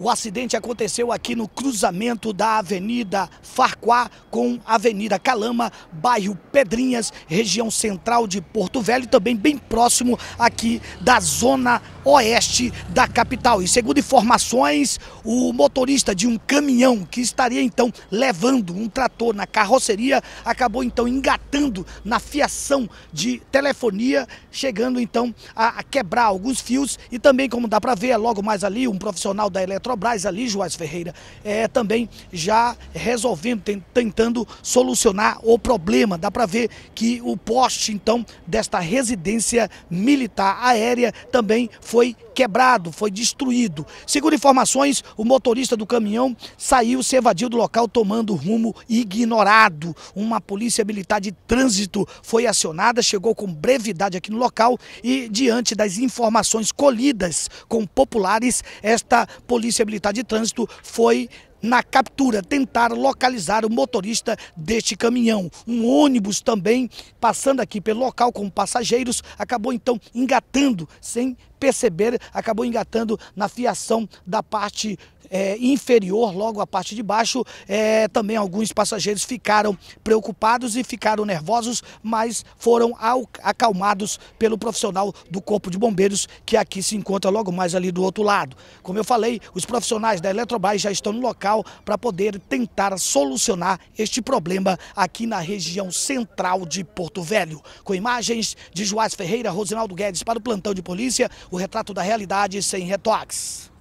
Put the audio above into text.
O acidente aconteceu aqui no cruzamento da Avenida Farquá com Avenida Calama, bairro Pedrinhas, região central de Porto Velho, também bem próximo aqui da zona oeste da capital. E segundo informações, o motorista de um caminhão que estaria então levando um trator na carroceria acabou então engatando na fiação de telefonia, chegando então a quebrar alguns fios e também, como dá para ver, logo mais ali um profissional da eletro Petrobras ali, Joás Ferreira, é, também já resolvendo, tentando solucionar o problema. Dá para ver que o poste, então, desta residência militar aérea também foi quebrado, foi destruído. Segundo informações, o motorista do caminhão saiu, se evadiu do local tomando rumo ignorado. Uma polícia militar de trânsito foi acionada, chegou com brevidade aqui no local e diante das informações colhidas com populares, esta polícia polícia militar de trânsito foi na captura, tentar localizar o motorista deste caminhão. Um ônibus também, passando aqui pelo local com passageiros, acabou então engatando, sem perceber, acabou engatando na fiação da parte é, inferior, logo a parte de baixo. É, também alguns passageiros ficaram preocupados e ficaram nervosos, mas foram acalmados pelo profissional do Corpo de Bombeiros, que aqui se encontra logo mais ali do outro lado. Como eu falei, os profissionais da Eletrobras já estão no local local para poder tentar solucionar este problema aqui na região central de Porto Velho. Com imagens de Joás Ferreira, Rosinaldo Guedes para o plantão de polícia, o retrato da realidade sem retoques.